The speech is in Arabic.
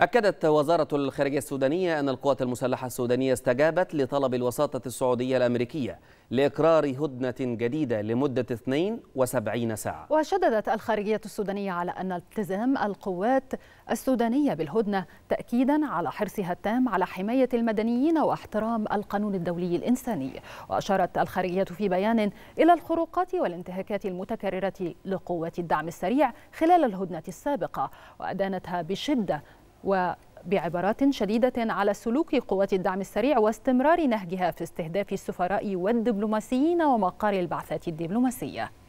أكدت وزارة الخارجية السودانية أن القوات المسلحة السودانية استجابت لطلب الوساطة السعودية الأمريكية لإقرار هدنة جديدة لمدة 72 ساعة وشددت الخارجية السودانية على أن التزام القوات السودانية بالهدنة تأكيدا على حرصها التام على حماية المدنيين واحترام القانون الدولي الإنساني وأشارت الخارجية في بيان إلى الخروقات والانتهاكات المتكررة لقوات الدعم السريع خلال الهدنة السابقة وأدانتها بشدة وبعبارات شديدة على سلوك قوات الدعم السريع واستمرار نهجها في استهداف السفراء والدبلوماسيين ومقار البعثات الدبلوماسية